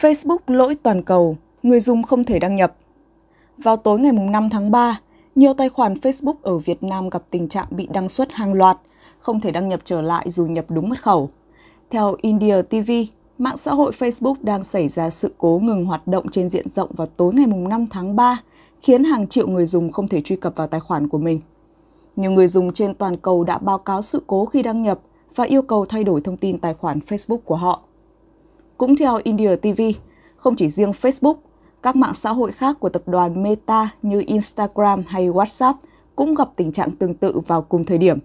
Facebook lỗi toàn cầu, người dùng không thể đăng nhập. Vào tối ngày 5 tháng 3, nhiều tài khoản Facebook ở Việt Nam gặp tình trạng bị đăng xuất hàng loạt, không thể đăng nhập trở lại dù nhập đúng mật khẩu. Theo India TV, mạng xã hội Facebook đang xảy ra sự cố ngừng hoạt động trên diện rộng vào tối ngày 5 tháng 3, khiến hàng triệu người dùng không thể truy cập vào tài khoản của mình. Nhiều người dùng trên toàn cầu đã báo cáo sự cố khi đăng nhập và yêu cầu thay đổi thông tin tài khoản Facebook của họ. Cũng theo India TV, không chỉ riêng Facebook, các mạng xã hội khác của tập đoàn Meta như Instagram hay WhatsApp cũng gặp tình trạng tương tự vào cùng thời điểm.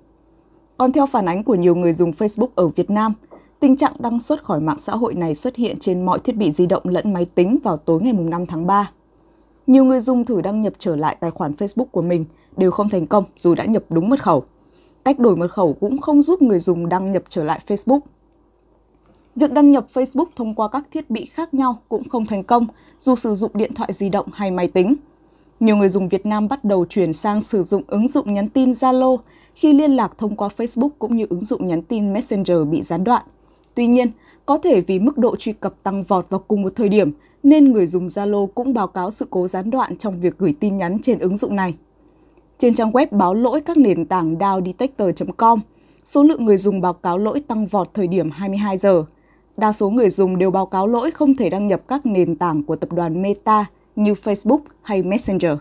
Còn theo phản ánh của nhiều người dùng Facebook ở Việt Nam, tình trạng đăng xuất khỏi mạng xã hội này xuất hiện trên mọi thiết bị di động lẫn máy tính vào tối ngày 5 tháng 3. Nhiều người dùng thử đăng nhập trở lại tài khoản Facebook của mình đều không thành công dù đã nhập đúng mật khẩu. Cách đổi mật khẩu cũng không giúp người dùng đăng nhập trở lại Facebook Việc đăng nhập Facebook thông qua các thiết bị khác nhau cũng không thành công, dù sử dụng điện thoại di động hay máy tính. Nhiều người dùng Việt Nam bắt đầu chuyển sang sử dụng ứng dụng nhắn tin Zalo khi liên lạc thông qua Facebook cũng như ứng dụng nhắn tin Messenger bị gián đoạn. Tuy nhiên, có thể vì mức độ truy cập tăng vọt vào cùng một thời điểm nên người dùng Zalo cũng báo cáo sự cố gián đoạn trong việc gửi tin nhắn trên ứng dụng này. Trên trang web báo lỗi các nền tảng downdetector.com, số lượng người dùng báo cáo lỗi tăng vọt thời điểm 22 giờ Đa số người dùng đều báo cáo lỗi không thể đăng nhập các nền tảng của tập đoàn Meta như Facebook hay Messenger.